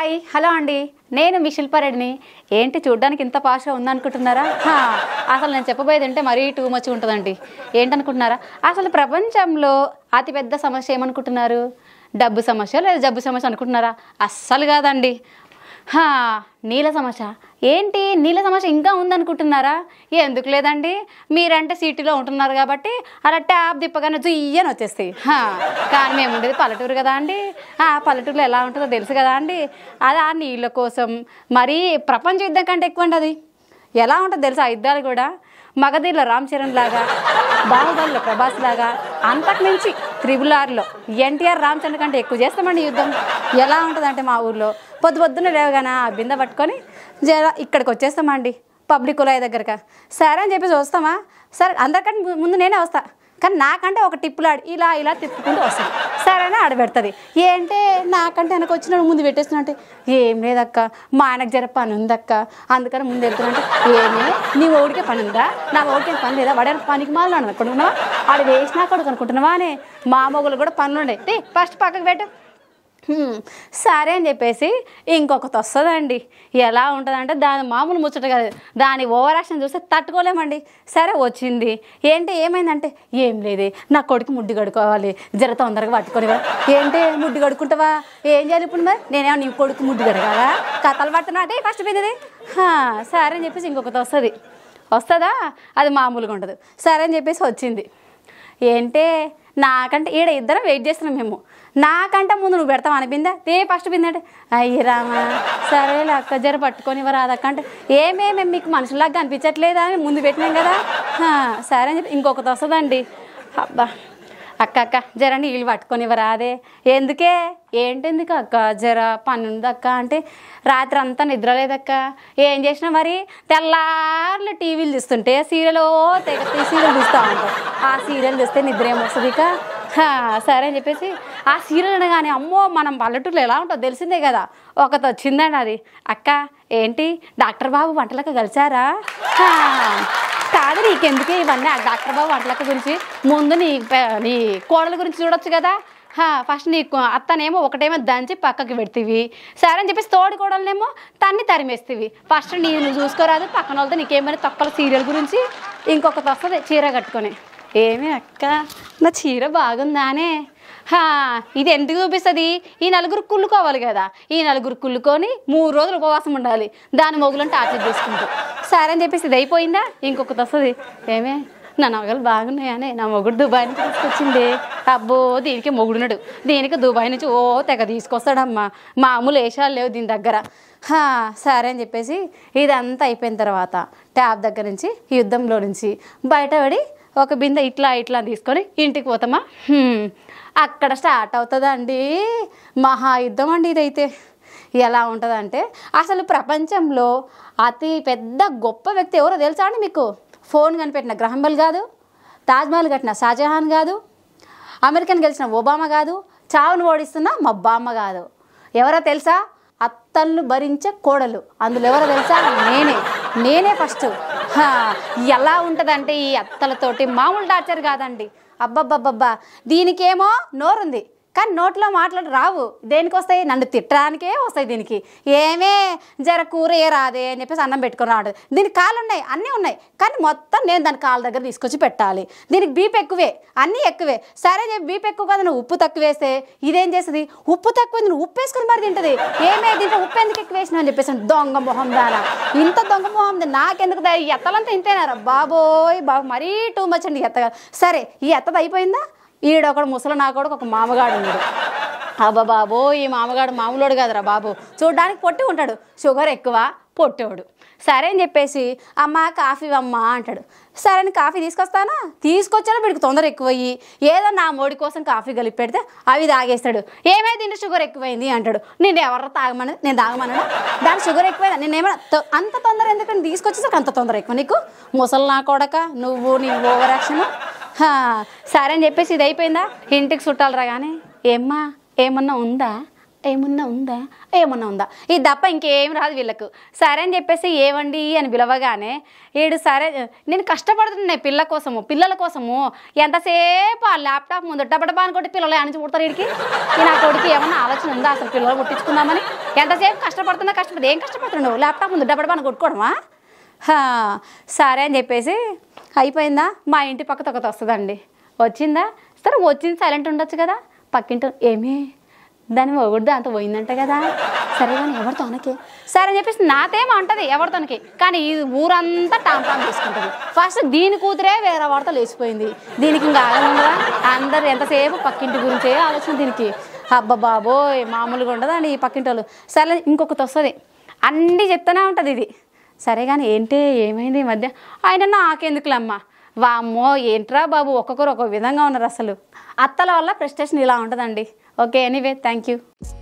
hi hello అండి నేను మీ శిల్పారెడ్డిని ఏంటి చూడడానికి ఇంత పాష ఉందనుకుంటున్నారా అసలు నేను చెప్పబోయేది అంటే మరీ టూ మచ్ ఉంటుందండి ఏంటనుకుంటున్నారా అసలు ప్రపంచంలో అతిపెద్ద సమస్య ఏమనుకుంటున్నారు డబ్బు సమస్య లేదా జబ్బు సమస్య అనుకుంటున్నారా అస్సలు కాదండి నీళ్ళ సమస్య ఏంటి నీళ్ళ సమస్య ఇంకా ఉందనుకుంటున్నారా ఎందుకు లేదండి మీరంటే సిటీలో ఉంటున్నారు కాబట్టి అలా ట్యాప్ దిప్పగానే జుయ్యని వచ్చేస్తాయి కానీ మేము ఉండేది పల్లెటూరు కదా అండి ఆ పల్లెటూరులో ఎలా ఉంటుందో తెలుసు కదా అండి అది ఆ నీళ్ళ కోసం మరీ ప్రపంచ యుద్ధం కంటే ఎక్కువ ఉండదు అది ఎలా ఉంటుందో తెలుసు ఆ యుద్ధాలు కూడా మగధీర్ల రామ్ చరణ్ లాగా బాహుబలిలో ప్రభాస్ లాగా అంతకు మించి త్రిబుల్ ఆర్లో ఎన్టీఆర్ రామ్ చరణ్ కంటే ఎక్కువ చేస్తామండి యుద్ధం ఎలా ఉంటుందంటే మా ఊర్లో పొద్దు పొద్దున్న లేవగానే ఆ బిందె పట్టుకొని జరా ఇక్కడికి వచ్చేస్తామండి పబ్లిక్ కులాయి దగ్గరక సరే అని చెప్పేసి వస్తామా సరే అందరికంటే ముందు నేనే వస్తా కానీ నాకంటే ఒక టిప్పులాడు ఇలా ఇలా తిప్పుకుంటూ వస్తాను అని ఆడబెడుతుంది ఏంటంటే నాకంటే వెనక వచ్చినాడు ముందు అంటే ఏం లేదక్క మా ఆయనకు జర పని ఉందక్క అందుకని ముందు వెళ్తున్నా ఏమి నీ ఓడికే పని ఉందా నా ఓడికే పని లేదా వాడే పనికి మాలను అనుకుంటున్నావా వాడు వేసినా కొడుకు అనుకుంటున్నావా అని మా కూడా పనులు ఉండే ఫస్ట్ పక్కకు పెట్టు సరే అని చెప్పేసి ఇంకొకటి వస్తుందండి ఎలా ఉంటుందంటే దాని మామూలు ముచ్చట కాదు దాని ఓవర్ చూస్తే తట్టుకోలేమండి సరే వచ్చింది ఏంటి ఏమైందంటే ఏం లేదు నా కొడుకు ముడ్డి కడుకోవాలి జర తొందరగా పట్టుకొని ఏంటి ముడ్డి కడుక్కుంటావా ఏం చేయాలి ఇప్పుడు మరి నేనే నీ కొడుకు ముడ్డి కడగాలా కథలు పడుతున్నా అదే ఫస్ట్ పెద్దది సరే అని చెప్పేసి ఇంకొకటి వస్తుంది వస్తుందా అది మామూలుగా ఉంటుంది సరే అని చెప్పేసి వచ్చింది ఏంటే నాకంటే ఈడ ఇద్దరం వెయిట్ చేస్తున్నాం మేము నాకంటే ముందు నువ్వు పెడతావు అనిపిందా ఏ ఫస్ట్ పిందంటే అయ్యి రామా సరేలే అక్క జర పట్టుకొని రాదక్క ఏమేమి ఏమే మీకు మనుషులాగా కనిపించట్లేదా ముందు పెట్టినాం కదా సరే అని చెప్పి ఇంకొకటి వస్తుందండి అబ్బా అక్క అక్క జర నీళ్ళు పట్టుకొని అదే ఎందుకే ఏంటెందుకు అక్క జర పని ఉందక్క అంటే రాత్రి అంతా నిద్ర లేదక్క ఏం చేసినా మరి తెల్లార్లు టీవీలు చూస్తుంటే సీరియల్ తెగ సీరియల్ చూస్తూ ఉంటాం ఆ సీరియల్ చూస్తే నిద్ర ఏమొస్తుంది ఇక సరే అని చెప్పేసి ఆ సీరియల్ అనగానే అమ్మో మనం పల్లెటూరులో ఎలా ఉంటుందో తెలిసిందే కదా ఒకటి వచ్చిందండి అది అక్క ఏంటి డాక్టర్ బాబు వంటలకు కలిసారా కాదు నీకెందుకే ఇవన్నీ డాక్టర్ బాబు వంటలక్క గురించి ముందు నీ నీ కోడల గురించి చూడొచ్చు కదా ఫస్ట్ నీ అత్తనేమో ఒకటేమో దంచి పక్కకి పెడతీవి సరే అని చెప్పేసి తోడు కోడలనేమో తన్ని తరిమేస్తీవి ఫస్ట్ నీ నువ్వు చూసుకోరాదు పక్కన వాళ్ళతో నీకేమైనా తొక్కల సీరియల్ గురించి ఇంకొకటి వస్తుంది చీర కట్టుకొని ఏమి అక్క నా చీర బాగుందానే ఇది ఎందుకు చూపిస్తుంది ఈ నలుగురు కుళ్ళుకోవాలి కదా ఈ నలుగురు కుళ్ళుకొని మూడు రోజులు ఉపవాసం ఉండాలి దాని మొగులను టార్చర్ చేసుకుంటారు సరే అని చెప్పేసి ఇది అయిపోయిందా ఇంకొకటి వస్తుంది ఏమే నా నగలు బాగున్నాయని నా మొగుడు దుబాయ్ నుంచి తీసుకొచ్చింది అబ్బో దీనికి మొగుడున్నాడు దీనికి దుబాయ్ నుంచి ఓ తెగ తీసుకొస్తాడమ్మా మామూలు వేషాలు లేవు దీని దగ్గర సరే అని చెప్పేసి ఇదంతా అయిపోయిన తర్వాత ట్యాబ్ దగ్గర నుంచి యుద్ధంలో నుంచి బయటపడి ఒక బిందె ఇట్లా ఇట్లా తీసుకొని ఇంటికి పోతామా అక్కడ స్టార్ట్ అవుతుందండి మహా యుద్ధం అండి ఇదైతే ఎలా ఉంటుందంటే అసలు ప్రపంచంలో అతి పెద్ద గొప్ప వ్యక్తి ఎవరో తెలుసా అండి మీకు ఫోన్ కనిపెట్టిన గ్రహంబల్ కాదు తాజ్మహల్ కట్టిన షాజహాన్ కాదు అమెరికన్ గెలిచిన ఒబామా కాదు చావును ఓడిస్తున్న మా బామ్మ కాదు ఎవరో తెలుసా అత్తల్ని భరించే కోడలు అందులో ఎవరో తెలుసా నేనే నేనే ఫస్ట్ ఎలా ఉంటుందంటే ఈ అత్తలతోటి మామూలు టార్చర్ కాదండి అబ్బబ్బబ్బబ్బా దీనికేమో నోరుంది కానీ నోట్లో మాట్లాడు రావు దేనికి వస్తాయి నన్ను తిట్టడానికే వస్తాయి దీనికి ఏమే జర కూర ఏ రాదే అని చెప్పేసి అన్నం పెట్టుకుని రాడు దీనికి కాళ్ళు ఉన్నాయి అన్నీ ఉన్నాయి కానీ మొత్తం నేను దాని కాళ్ళ దగ్గర తీసుకొచ్చి పెట్టాలి దీనికి బీప్ ఎక్కువే అన్నీ ఎక్కువే సరే చెప్పి బీప్ ఎక్కువ కదా నువ్వు ఉప్పు తక్కువ వేస్తే ఇదేం చేస్తుంది ఉప్పు తక్కువ నువ్వు ఉప్పు వేసుకుని మరి తింటుంది ఏమే దీంట్లో ఉప్పు ఎందుకు ఎక్కువ వేసినావు అని చెప్పేసి దొంగ మొహం దానా ఇంత దొంగ మొహం నాకెందుకు ఎత్తలంతా ఇంతేనారా బాబోయ్ బాబు మరీ టూ మచ్ అండి ఎత్తగా సరే ఈ ఎత్తది అయిపోయిందా ఈడ ఒకడు ముసలి నా కూడా ఒక మామగాడు ఉన్నాడు అబ్బా బాబో ఈ మామగాడు మామూలుడు కదరా బాబు చూడడానికి పొట్టి ఉంటాడు షుగర్ ఎక్కువ పొట్టేవాడు సరే అని చెప్పేసి అమ్మ కాఫీ అమ్మ అంటాడు సరే అని కాఫీ తీసుకొస్తానా తీసుకొచ్చాను వీడికి తొందర ఎక్కువయ్యి ఏదో నా మోడి కోసం కాఫీ కలిపి పెడితే అవి తాగేస్తాడు ఏమే తిండి షుగర్ ఎక్కువైంది అంటాడు నేను ఎవరు తాగమని నేను తాగమన్నాడు దాని షుగర్ ఎక్కువైంది నేనేమన్నా అంత తొందర ఎందుకంటే తీసుకొచ్చేసరికి అంత తొందర ఎక్కువ నీకు ముసలి నా కొడక నువ్వు నీ ఓవరాక్షను సరే అని చెప్పేసి ఇది అయిపోయిందా ఇంటికి చుట్టాలరా కానీ ఏమ్మా ఏమన్నా ఉందా ఏమన్నా ఉందా ఏమన్నా ఉందా ఈ దప్ప ఇంకేం రాదు వీళ్ళకు సరే అని చెప్పేసి ఏవండి అని పిలవగానే ఏడు సరే నేను కష్టపడుతున్నాయి పిల్ల కోసము పిల్లల కోసము ఎంతసేపు ఆ ల్యాప్టాప్ ముందు డబ్బడబా అని కొట్టి పిల్లలు నుంచి పుడతారు వీడికి నా కొడుకు ఏమన్నా ఆలోచన ఉందా అసలు పిల్లలు పుట్టించుకుందామని ఎంతసేపు కష్టపడుతున్నా కష్టపడుతుంది ఏం కష్టపడుతున్నావు ల్యాప్టాప్ ముందు డబ్బడబా అని కొట్టుకోవడమా సరే అని చెప్పేసి అయిపోయిందా మా ఇంటి పక్క తొక్కత వస్తుందండి వచ్చిందా సరే వచ్చింది సైలెంట్ ఉండొచ్చు కదా పక్కింటి ఏమి దాన్ని ఒకటిదో అంత పోయిందంట కదా సరే కానీ తనకి సరే అని చెప్పేసి ఉంటుంది అంటది తనకి కానీ ఈ ఊరంతా టాంపాం తీసుకుంటుంది ఫస్ట్ దీని కూతురే వేరే వాడితో లేచిపోయింది దీనికి ఇంకా ఆగనుందా అందరు ఎంతసేపు పక్కింటి గురించే ఆలోచన దీనికి అబ్బా బాబోయ్ మామూలుగా అండి ఈ పక్కింటి వాళ్ళు సరే ఇంకొకటి వస్తుంది అన్నీ చెప్తూనే ఉంటుంది ఇది సరే కానీ ఏంటి ఏమైంది ఈ మధ్య ఆయన నాకెందుకులమ్మా వామ్మో ఏంట్రా బాబు ఒక్కొక్కరు ఒక్కొక్క విధంగా ఉన్నారు అసలు అత్తల వల్ల ప్రెస్టేషన్ ఇలా ఉంటుందండి ఓకే ఎనీవే థ్యాంక్ యూ